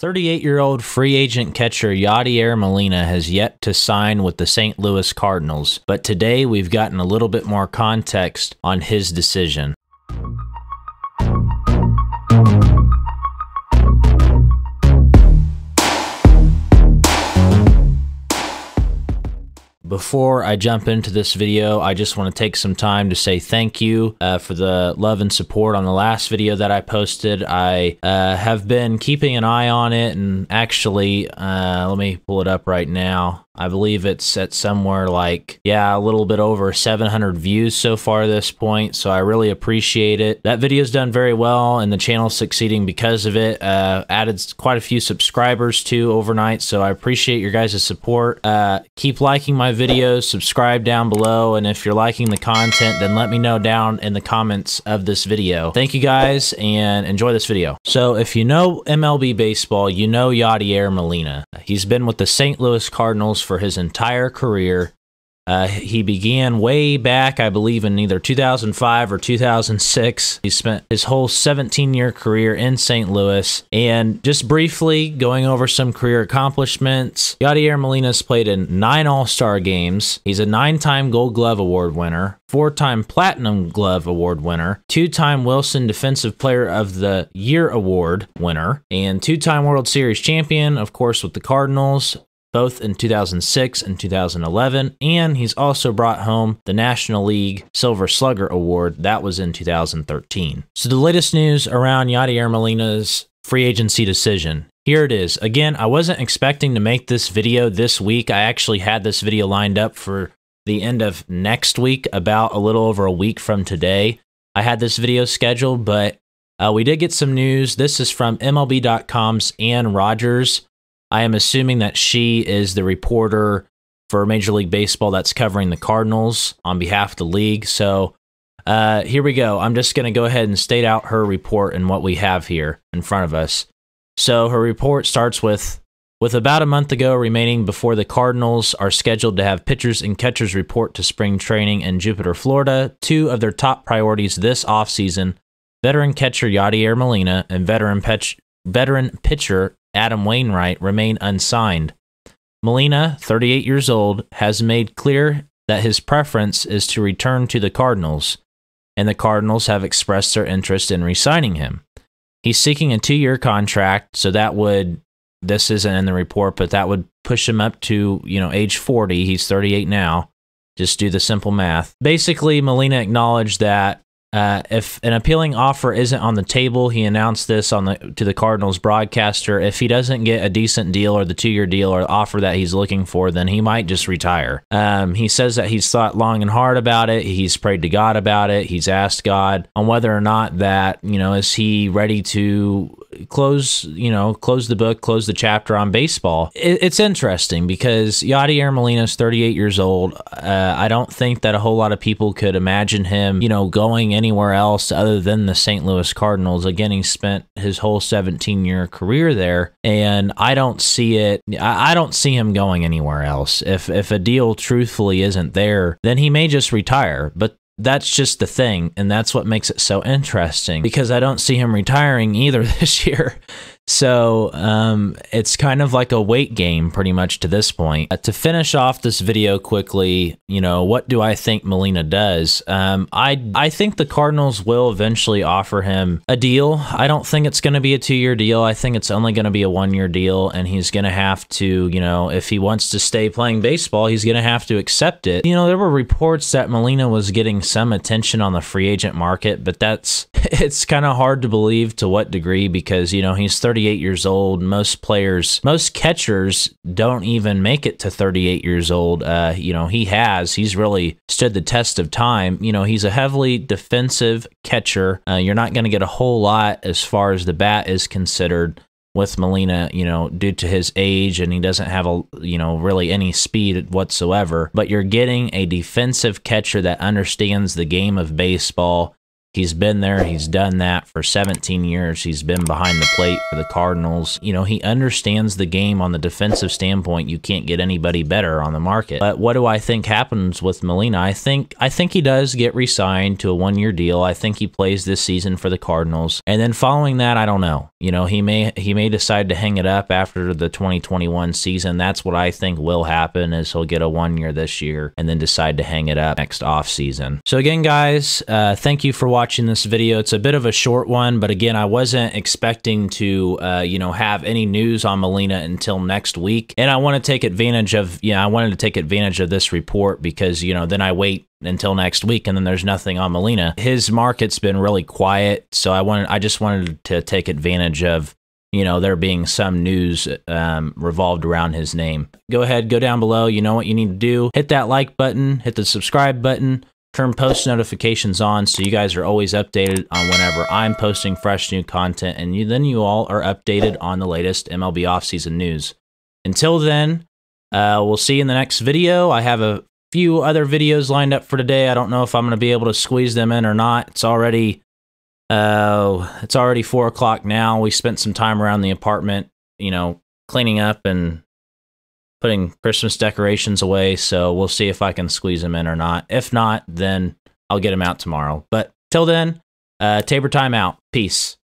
38 year old free agent catcher Yadier Molina has yet to sign with the St. Louis Cardinals, but today we've gotten a little bit more context on his decision. before I jump into this video, I just want to take some time to say thank you uh, for the love and support on the last video that I posted. I uh, have been keeping an eye on it and actually, uh, let me pull it up right now. I believe it's at somewhere like, yeah, a little bit over 700 views so far this point. So I really appreciate it. That video's done very well and the channel's succeeding because of it. Uh, added quite a few subscribers too overnight. So I appreciate your guys' support. Uh, keep liking my videos, subscribe down below. And if you're liking the content, then let me know down in the comments of this video. Thank you guys and enjoy this video. So if you know MLB baseball, you know Yadier Molina. He's been with the St. Louis Cardinals for his entire career. Uh, he began way back, I believe, in either 2005 or 2006. He spent his whole 17 year career in St. Louis. And just briefly going over some career accomplishments, Yadier Molina's played in nine All Star games. He's a nine time Gold Glove Award winner, four time Platinum Glove Award winner, two time Wilson Defensive Player of the Year Award winner, and two time World Series champion, of course, with the Cardinals, both in 2006 and 2011, and he's also brought home the National League Silver Slugger Award. That was in 2013. So the latest news around Yadier Molina's free agency decision. Here it is. Again, I wasn't expecting to make this video this week. I actually had this video lined up for the end of next week, about a little over a week from today. I had this video scheduled, but uh, we did get some news. This is from MLB.com's Ann Rogers. I am assuming that she is the reporter for Major League Baseball that's covering the Cardinals on behalf of the league. So uh, here we go. I'm just going to go ahead and state out her report and what we have here in front of us. So her report starts with with about a month ago remaining before the Cardinals are scheduled to have pitchers and catchers report to spring training in Jupiter, Florida, two of their top priorities this offseason, veteran catcher Yadier Molina and veteran, veteran pitcher Adam Wainwright remain unsigned. Molina, 38 years old, has made clear that his preference is to return to the Cardinals, and the Cardinals have expressed their interest in re signing him. He's seeking a two year contract, so that would, this isn't in the report, but that would push him up to, you know, age 40. He's 38 now. Just do the simple math. Basically, Molina acknowledged that uh, if an appealing offer isn't on the table, he announced this on the to the Cardinals broadcaster. If he doesn't get a decent deal or the two-year deal or offer that he's looking for, then he might just retire. Um, he says that he's thought long and hard about it. He's prayed to God about it. He's asked God on whether or not that you know is he ready to close, you know, close the book, close the chapter on baseball. It, it's interesting because Yadier Molina is 38 years old. Uh, I don't think that a whole lot of people could imagine him, you know, going anywhere else other than the St. Louis Cardinals. Again, he spent his whole 17 year career there, and I don't see it. I, I don't see him going anywhere else. If if a deal truthfully isn't there, then he may just retire. But that's just the thing. And that's what makes it so interesting because I don't see him retiring either this year. So um, it's kind of like a weight game pretty much to this point. Uh, to finish off this video quickly, you know, what do I think Molina does? Um, I, I think the Cardinals will eventually offer him a deal. I don't think it's going to be a two-year deal. I think it's only going to be a one-year deal, and he's going to have to, you know, if he wants to stay playing baseball, he's going to have to accept it. You know, there were reports that Molina was getting some attention on the free agent market, but that's it's kind of hard to believe to what degree because you know he's 38 years old. Most players, most catchers, don't even make it to 38 years old. Uh, you know he has. He's really stood the test of time. You know he's a heavily defensive catcher. Uh, you're not going to get a whole lot as far as the bat is considered with Molina, you know, due to his age and he doesn't have a, you know, really any speed whatsoever, but you're getting a defensive catcher that understands the game of baseball He's been there, he's done that for 17 years. He's been behind the plate for the Cardinals. You know, he understands the game on the defensive standpoint. You can't get anybody better on the market. But what do I think happens with Molina? I think I think he does get re-signed to a one-year deal. I think he plays this season for the Cardinals. And then following that, I don't know. You know, he may he may decide to hang it up after the 2021 season. That's what I think will happen is he'll get a one year this year and then decide to hang it up next off season. So again, guys, uh, thank you for watching watching this video. It's a bit of a short one, but again, I wasn't expecting to, uh, you know, have any news on Molina until next week. And I want to take advantage of, you know, I wanted to take advantage of this report because, you know, then I wait until next week and then there's nothing on Molina. His market's been really quiet, so I wanted I just wanted to take advantage of you know there being some news um, revolved around his name go ahead go down below you know what you need to do hit that like button hit the subscribe button Turn post notifications on so you guys are always updated on whenever I'm posting fresh new content and you, then you all are updated on the latest MLB offseason news. Until then, uh, we'll see you in the next video. I have a few other videos lined up for today. I don't know if I'm going to be able to squeeze them in or not. It's already uh, it's already four o'clock now. We spent some time around the apartment, you know, cleaning up and putting Christmas decorations away, so we'll see if I can squeeze them in or not. If not, then I'll get them out tomorrow. But till then, uh, Tabor time out. Peace.